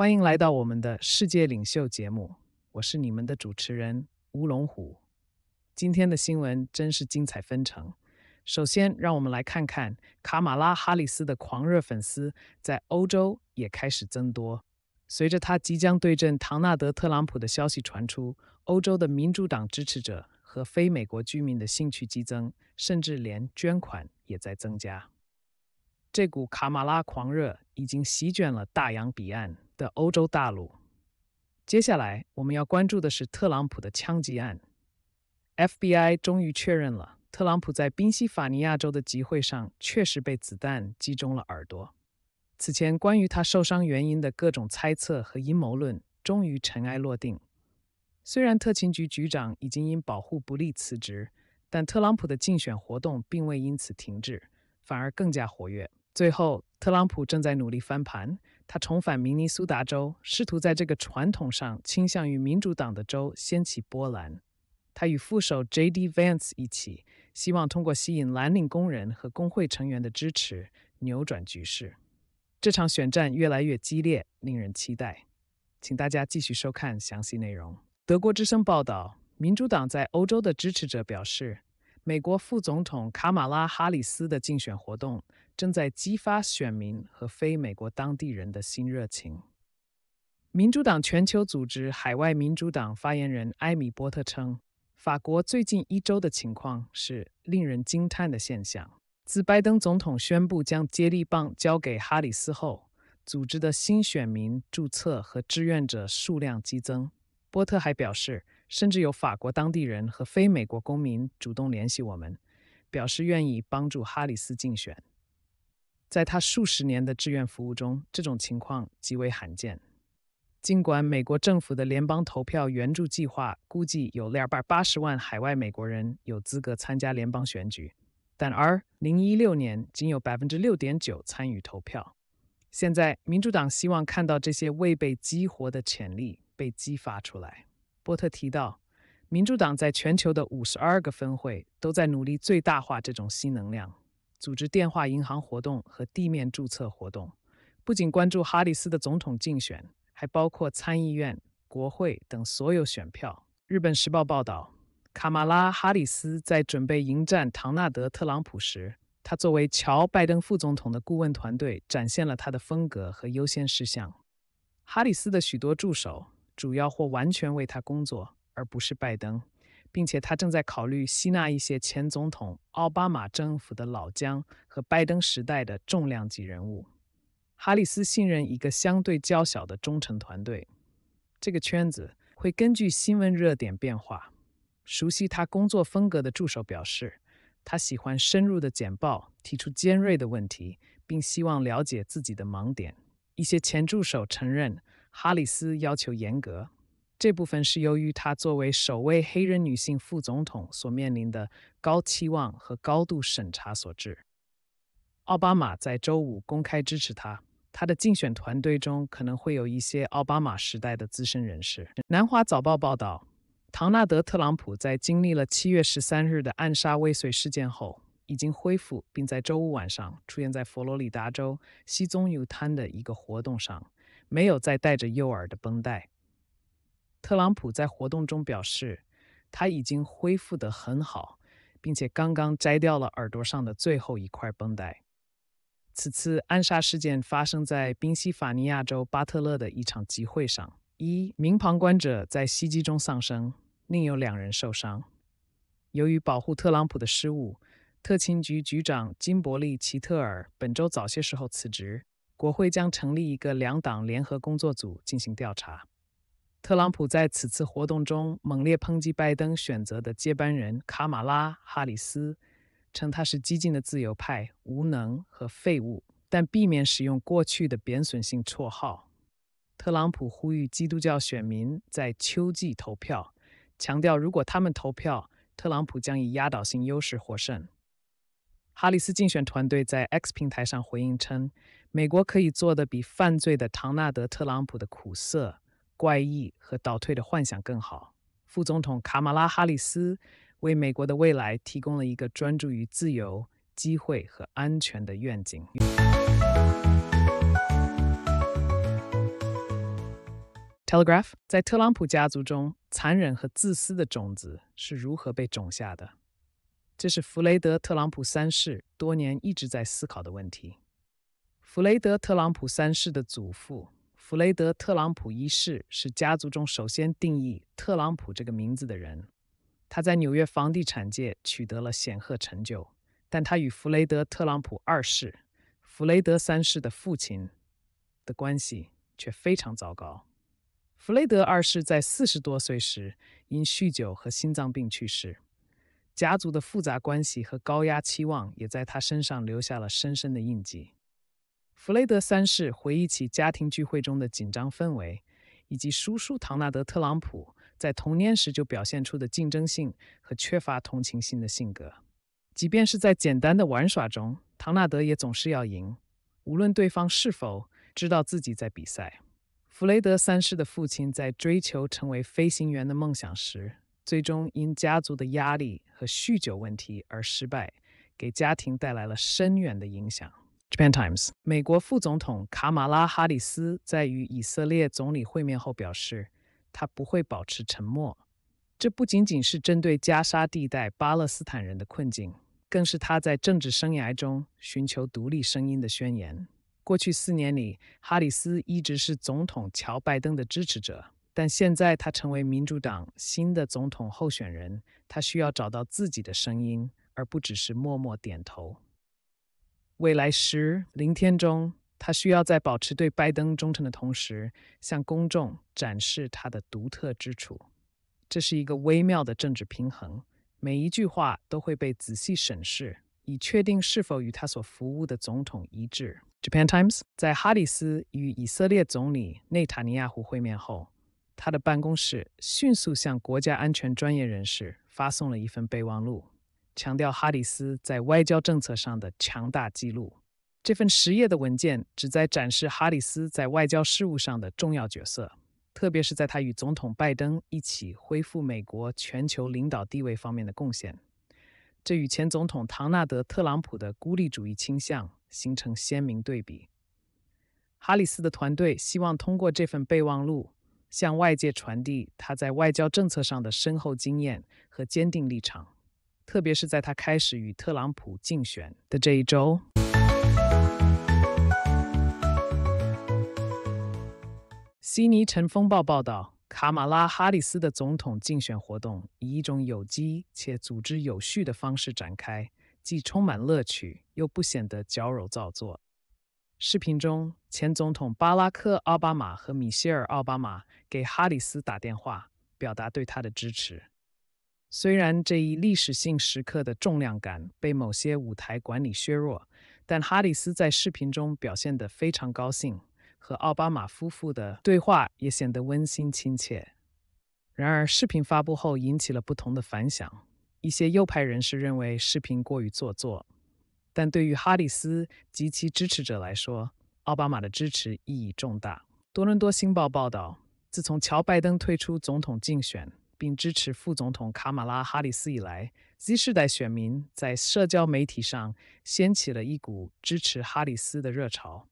欢迎来到我们的世界领袖节目，我是你们的主持人乌龙虎。今天的新闻真是精彩纷呈。首先，让我们来看看卡马拉哈里斯的狂热粉丝在欧洲也开始增多。随着他即将对阵唐纳德特朗普的消息传出，欧洲的民主党支持者和非美国居民的兴趣激增，甚至连捐款也在增加。这股卡马拉狂热已经席卷了大洋彼岸。的欧洲大陆。接下来我们要关注的是特朗普的枪击案。FBI 终于确认了，特朗普在宾夕法尼亚州的集会上确实被子弹击中了耳朵。此前关于他受伤原因的各种猜测和阴谋论终于尘埃落定。虽然特勤局局长已经因保护不力辞职，但特朗普的竞选活动并未因此停滞，反而更加活跃。最后，特朗普正在努力翻盘。他重返明尼苏达州，试图在这个传统上倾向于民主党的州掀起波澜。他与副手 J.D. Vance 一起，希望通过吸引蓝领工人和工会成员的支持，扭转局势。这场选战越来越激烈，令人期待。请大家继续收看详细内容。德国之声报道，民主党在欧洲的支持者表示。美国副总统卡马拉·哈里斯的竞选活动正在激发选民和非美国当地人的新热情。民主党全球组织海外民主党发言人埃米·波特称：“法国最近一周的情况是令人惊叹的现象。自拜登总统宣布将接力棒交给哈里斯后，组织的新选民注册和志愿者数量激增。”波特还表示。甚至有法国当地人和非美国公民主动联系我们，表示愿意帮助哈里斯竞选。在他数十年的志愿服务中，这种情况极为罕见。尽管美国政府的联邦投票援助计划估计有两百八十万海外美国人有资格参加联邦选举，但而零一六年仅有百分之六点九参与投票。现在，民主党希望看到这些未被激活的潜力被激发出来。波特提到，民主党在全球的五十二个分会都在努力最大化这种新能量，组织电话银行活动和地面注册活动，不仅关注哈里斯的总统竞选，还包括参议院、国会等所有选票。日本时报报道，卡马拉·哈里斯在准备迎战唐纳德·特朗普时，他作为乔·拜登副总统的顾问团队展现了他的风格和优先事项。哈里斯的许多助手。主要或完全为他工作，而不是拜登，并且他正在考虑吸纳一些前总统奥巴马政府的老将和拜登时代的重量级人物。哈里斯信任一个相对较小的忠诚团队，这个圈子会根据新闻热点变化。熟悉他工作风格的助手表示，他喜欢深入的简报，提出尖锐的问题，并希望了解自己的盲点。一些前助手承认。哈里斯要求严格，这部分是由于她作为首位黑人女性副总统所面临的高期望和高度审查所致。奥巴马在周五公开支持她，他的竞选团队中可能会有一些奥巴马时代的资深人士。《南华早报》报道，唐纳德·特朗普在经历了七月十三日的暗杀未遂事件后，已经恢复，并在周五晚上出现在佛罗里达州西棕榈滩的一个活动上。没有再带着右耳的绷带。特朗普在活动中表示，他已经恢复得很好，并且刚刚摘掉了耳朵上的最后一块绷带。此次暗杀事件发生在宾夕法尼亚州巴特勒的一场集会上，一名旁观者在袭击中丧生，另有两人受伤。由于保护特朗普的失误，特勤局局长金伯利·齐特尔本周早些时候辞职。国会将成立一个两党联合工作组进行调查。特朗普在此次活动中猛烈抨击拜登选择的接班人卡马拉·哈里斯，称他是激进的自由派、无能和废物，但避免使用过去的贬损性绰号。特朗普呼吁基督教选民在秋季投票，强调如果他们投票，特朗普将以压倒性优势获胜。哈里斯竞选团队在 X 平台上回应称：“美国可以做的比犯罪的唐纳德·特朗普的苦涩、怪异和倒退的幻想更好。副总统卡马拉·哈里斯为美国的未来提供了一个专注于自由、机会和安全的愿景。” Telegraph 在特朗普家族中，残忍和自私的种子是如何被种下的？这是弗雷德·特朗普三世多年一直在思考的问题。弗雷德·特朗普三世的祖父弗雷德·特朗普一世是家族中首先定义“特朗普”这个名字的人，他在纽约房地产界取得了显赫成就，但他与弗雷德·特朗普二世、弗雷德三世的父亲的关系却非常糟糕。弗雷德二世在四十多岁时因酗酒和心脏病去世。家族的复杂关系和高压期望也在他身上留下了深深的印记。弗雷德三世回忆起家庭聚会中的紧张氛围，以及叔叔唐纳德·特朗普在童年时就表现出的竞争性和缺乏同情心的性格。即便是在简单的玩耍中，唐纳德也总是要赢，无论对方是否知道自己在比赛。弗雷德三世的父亲在追求成为飞行员的梦想时。最终因家族的压力和酗酒问题而失败，给家庭带来了深远的影响。Japan Times，美国副总统卡马拉·哈里斯在与以色列总理会面后表示，他不会保持沉默。这不仅仅是针对加沙地带巴勒斯坦人的困境，更是他在政治生涯中寻求独立声音的宣言。过去四年里，哈里斯一直是总统乔·拜登的支持者。但现在他成为民主党新的总统候选人，他需要找到自己的声音，而不只是默默点头。未来十零天中，他需要在保持对拜登忠诚的同时，向公众展示他的独特之处。这是一个微妙的政治平衡，每一句话都会被仔细审视，以确定是否与他所服务的总统一致。Japan Times 在哈里斯与以色列总理内塔尼亚胡会面后。他的办公室迅速向国家安全专业人士发送了一份备忘录，强调哈里斯在外交政策上的强大记录。这份十页的文件旨在展示哈里斯在外交事务上的重要角色，特别是在他与总统拜登一起恢复美国全球领导地位方面的贡献。这与前总统唐纳德·特朗普的孤立主义倾向形成鲜明对比。哈里斯的团队希望通过这份备忘录。向外界传递他在外交政策上的深厚经验和坚定立场，特别是在他开始与特朗普竞选的这一周。悉尼晨风暴报道：卡马拉·哈里斯的总统竞选活动以一种有机且组织有序的方式展开，既充满乐趣又不显得矫揉造作。视频中，前总统巴拉克·奥巴马和米歇尔·奥巴马给哈里斯打电话，表达对他的支持。虽然这一历史性时刻的重量感被某些舞台管理削弱，但哈里斯在视频中表现得非常高兴，和奥巴马夫妇的对话也显得温馨亲切。然而，视频发布后引起了不同的反响，一些右派人士认为视频过于做作。但对于哈里斯及其支持者来说，奥巴马的支持意义重大。多伦多星报报道，自从乔·拜登退出总统竞选并支持副总统卡马拉·哈里斯以来，Z 世代选民在社交媒体上掀起了一股支持哈里斯的热潮。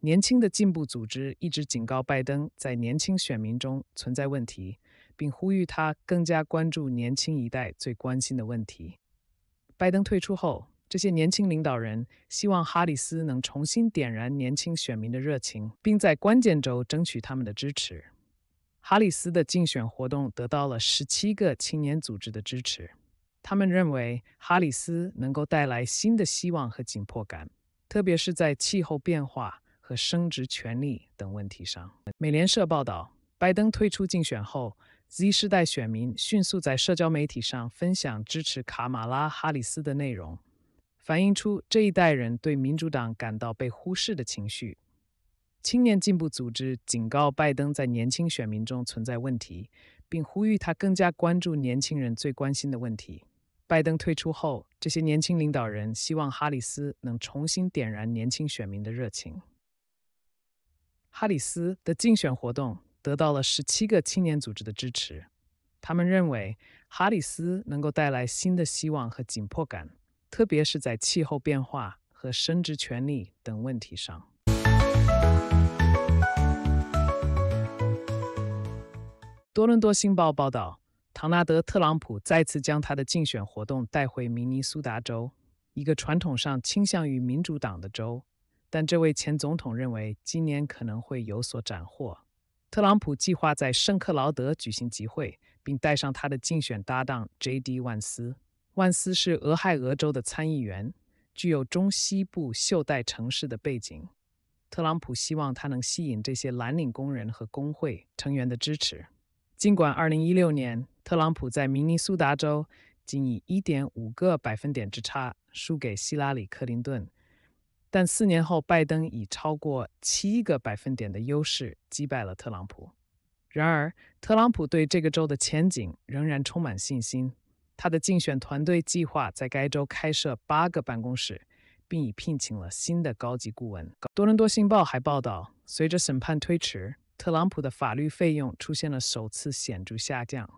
年轻的进步组织一直警告拜登在年轻选民中存在问题，并呼吁他更加关注年轻一代最关心的问题。拜登退出后。这些年轻领导人希望哈里斯能重新点燃年轻选民的热情，并在关键州争取他们的支持。哈里斯的竞选活动得到了十七个青年组织的支持，他们认为哈里斯能够带来新的希望和紧迫感，特别是在气候变化和生殖权利等问题上。美联社报道，拜登退出竞选后，Z 世代选民迅速在社交媒体上分享支持卡马拉·哈里斯的内容。反映出这一代人对民主党感到被忽视的情绪。青年进步组织警告拜登在年轻选民中存在问题，并呼吁他更加关注年轻人最关心的问题。拜登退出后，这些年轻领导人希望哈里斯能重新点燃年轻选民的热情。哈里斯的竞选活动得到了十七个青年组织的支持，他们认为哈里斯能够带来新的希望和紧迫感。特别是在气候变化和生殖权利等问题上。多伦多星报报道，唐纳德·特朗普再次将他的竞选活动带回明尼苏达州，一个传统上倾向于民主党的州。但这位前总统认为，今年可能会有所斩获。特朗普计划在圣克劳德举行集会，并带上他的竞选搭档 J.D. 万斯。万斯是俄亥俄州的参议员，具有中西部袖带城市的背景。特朗普希望他能吸引这些蓝领工人和工会成员的支持。尽管2016年特朗普在明尼苏达州仅以1.5个百分点之差输给希拉里·克林顿，但四年后，拜登以超过7个百分点的优势击败了特朗普。然而，特朗普对这个州的前景仍然充满信心。他的竞选团队计划在该州开设八个办公室，并已聘请了新的高级顾问。多伦多《新报》还报道，随着审判推迟，特朗普的法律费用出现了首次显著下降。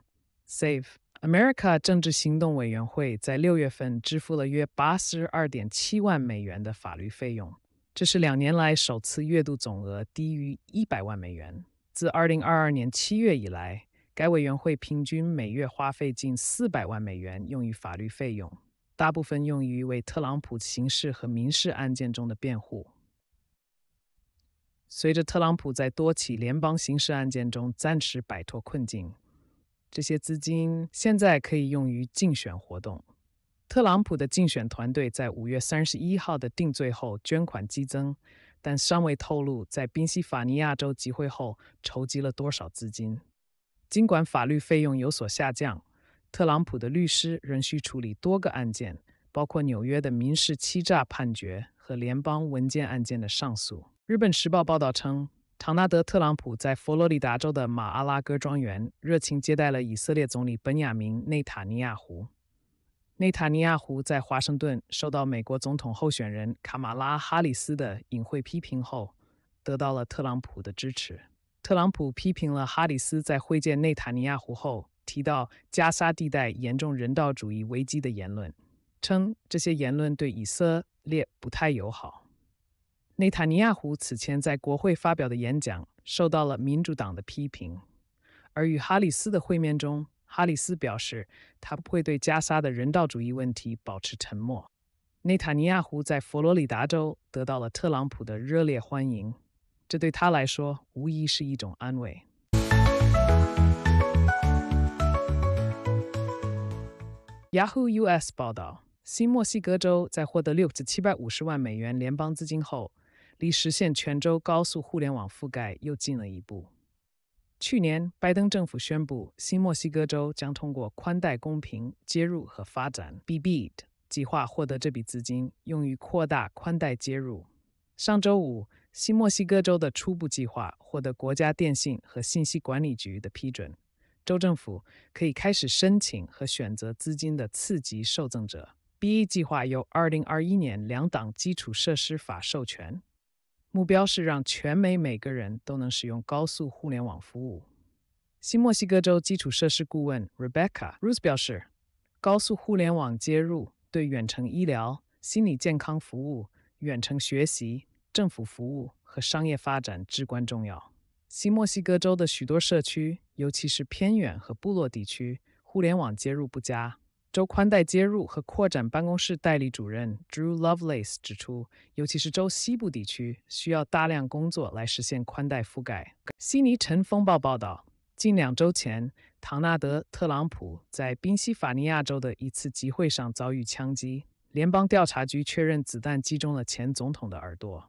Save America 政治行动委员会在六月份支付了约八十二点七万美元的法律费用，这是两年来首次月度总额低于一百万美元。自二零二二年七月以来。该委员会平均每月花费近四百万美元用于法律费用，大部分用于为特朗普刑事和民事案件中的辩护。随着特朗普在多起联邦刑事案件中暂时摆脱困境，这些资金现在可以用于竞选活动。特朗普的竞选团队在五月三十一号的定罪后捐款激增，但尚未透露在宾夕法尼亚州集会后筹集了多少资金。尽管法律费用有所下降，特朗普的律师仍需处理多个案件，包括纽约的民事欺诈判决和联邦文件案件的上诉。日本时报报道称，唐纳德·特朗普在佛罗里达州的马阿拉戈庄园热情接待了以色列总理本雅明·内塔尼亚胡。内塔尼亚胡在华盛顿受到美国总统候选人卡马拉·哈里斯的隐晦批评后，得到了特朗普的支持。特朗普批评了哈里斯在会见内塔尼亚胡后提到加沙地带严重人道主义危机的言论，称这些言论对以色列不太友好。内塔尼亚胡此前在国会发表的演讲受到了民主党的批评，而与哈里斯的会面中，哈里斯表示他不会对加沙的人道主义问题保持沉默。内塔尼亚胡在佛罗里达州得到了特朗普的热烈欢迎。这对他来说无疑是一种安慰。Yahoo US 报道，新墨西哥州在获得六至七百五十万美元联邦资金后，离实现全州高速互联网覆盖又近了一步。去年，拜登政府宣布，新墨西哥州将通过宽带公平接入和发展 b b i d 计划获得这笔资金，用于扩大宽带接入。上周五。新墨西哥州的初步计划获得国家电信和信息管理局的批准，州政府可以开始申请和选择资金的次级受赠者。B.E. 计划由2021年两党基础设施法授权，目标是让全美每个人都能使用高速互联网服务。新墨西哥州基础设施顾问 Rebecca Rose 表示，高速互联网接入对远程医疗、心理健康服务、远程学习。政府服务和商业发展至关重要。新墨西哥州的许多社区，尤其是偏远和部落地区，互联网接入不佳。州宽带接入和扩展办公室代理主任 Drew Lovelace 指出，尤其是州西部地区，需要大量工作来实现宽带覆盖。悉尼晨风暴报道，近两周前，唐纳德·特朗普在宾夕法尼亚州的一次集会上遭遇枪击，联邦调查局确认子弹击中了前总统的耳朵。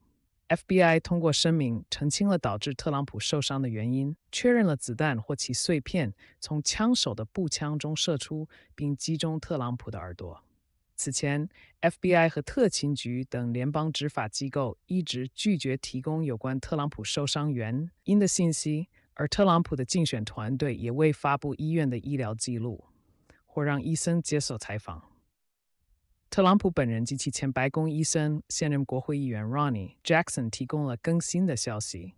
FBI 通过声明澄清了导致特朗普受伤的原因，确认了子弹或其碎片从枪手的步枪中射出，并击中特朗普的耳朵。此前，FBI 和特勤局等联邦执法机构一直拒绝提供有关特朗普受伤原因的信息，而特朗普的竞选团队也未发布医院的医疗记录或让医生接受采访。特朗普本人及其前白宫医生、现任国会议员 Ronnie Jackson 提供了更新的消息。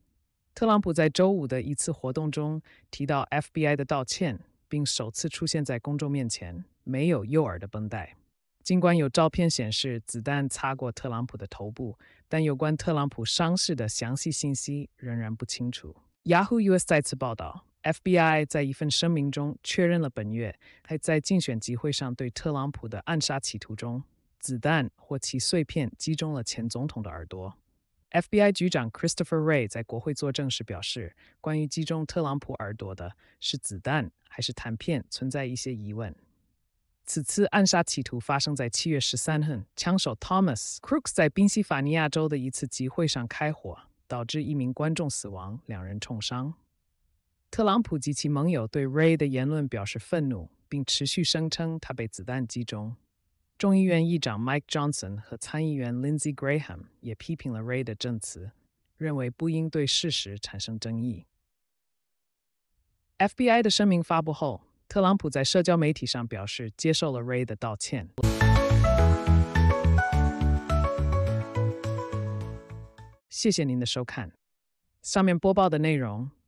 特朗普在周五的一次活动中提到 FBI 的道歉，并首次出现在公众面前，没有右耳的绷带。尽管有照片显示子弹擦过特朗普的头部，但有关特朗普伤势的详细信息仍然不清楚。Yahoo US 再次报道。FBI 在一份声明中确认了本月还在竞选集会上对特朗普的暗杀企图中，子弹或其碎片击中了前总统的耳朵。FBI 局长 Christopher Ray 在国会作证时表示，关于击中特朗普耳朵的是子弹还是弹片，存在一些疑问。此次暗杀企图发生在七月十三日，枪手 Thomas Crooks 在宾夕法尼亚州的一次集会上开火，导致一名观众死亡，两人重伤。特朗普及其盟友对 Ray 的言论表示愤怒，并持续声称他被子弹击中。众议院议长 Mike Johnson 和参议员 Lindsey Graham 也批评了 Ray 的证词，认为不应对事实产生争议。FBI 的声明发布后，特朗普在社交媒体上表示接受了 Ray 的道歉。谢谢您的收看，上面播报的内容。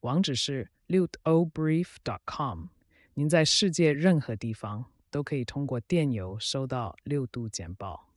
网址是 b brief dot .com。您在世界任何地方都可以通过电邮收到六度简报。